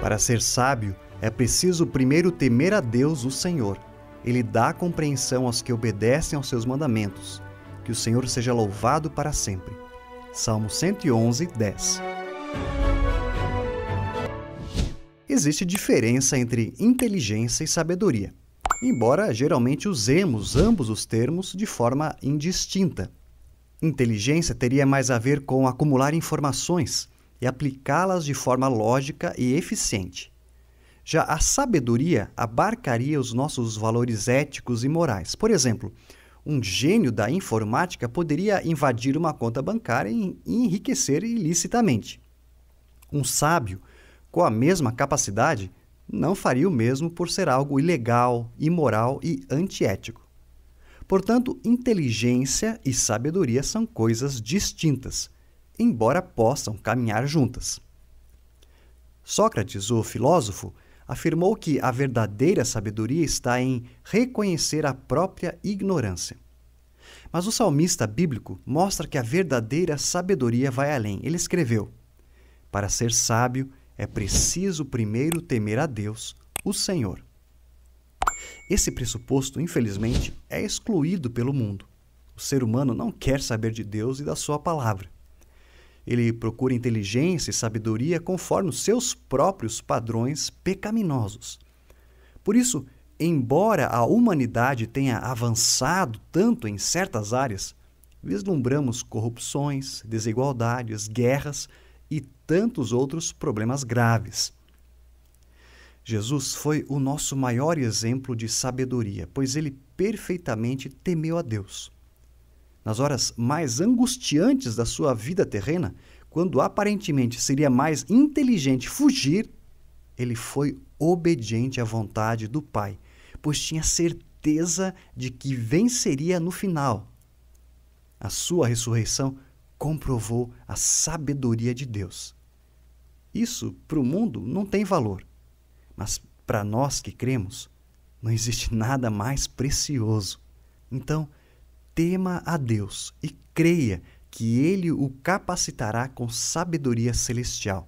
Para ser sábio, é preciso primeiro temer a Deus, o Senhor. Ele dá compreensão aos que obedecem aos seus mandamentos. Que o Senhor seja louvado para sempre. Salmo 111, 10. Existe diferença entre inteligência e sabedoria, embora geralmente usemos ambos os termos de forma indistinta. Inteligência teria mais a ver com acumular informações, e aplicá-las de forma lógica e eficiente. Já a sabedoria abarcaria os nossos valores éticos e morais. Por exemplo, um gênio da informática poderia invadir uma conta bancária e enriquecer ilicitamente. Um sábio, com a mesma capacidade, não faria o mesmo por ser algo ilegal, imoral e antiético. Portanto, inteligência e sabedoria são coisas distintas embora possam caminhar juntas. Sócrates, o filósofo, afirmou que a verdadeira sabedoria está em reconhecer a própria ignorância. Mas o salmista bíblico mostra que a verdadeira sabedoria vai além. Ele escreveu: Para ser sábio, é preciso primeiro temer a Deus, o Senhor. Esse pressuposto, infelizmente, é excluído pelo mundo. O ser humano não quer saber de Deus e da sua palavra. Ele procura inteligência e sabedoria conforme os seus próprios padrões pecaminosos. Por isso, embora a humanidade tenha avançado tanto em certas áreas, vislumbramos corrupções, desigualdades, guerras e tantos outros problemas graves. Jesus foi o nosso maior exemplo de sabedoria, pois ele perfeitamente temeu a Deus nas horas mais angustiantes da sua vida terrena, quando aparentemente seria mais inteligente fugir, ele foi obediente à vontade do Pai, pois tinha certeza de que venceria no final. A sua ressurreição comprovou a sabedoria de Deus. Isso, para o mundo, não tem valor, mas para nós que cremos, não existe nada mais precioso. Então, tema a Deus e creia que Ele o capacitará com sabedoria celestial.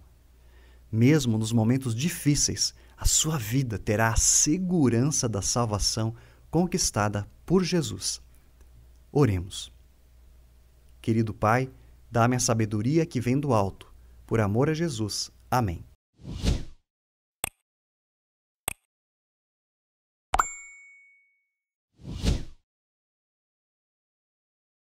Mesmo nos momentos difíceis, a sua vida terá a segurança da salvação conquistada por Jesus. Oremos. Querido Pai, dá-me a sabedoria que vem do alto. Por amor a Jesus. Amém.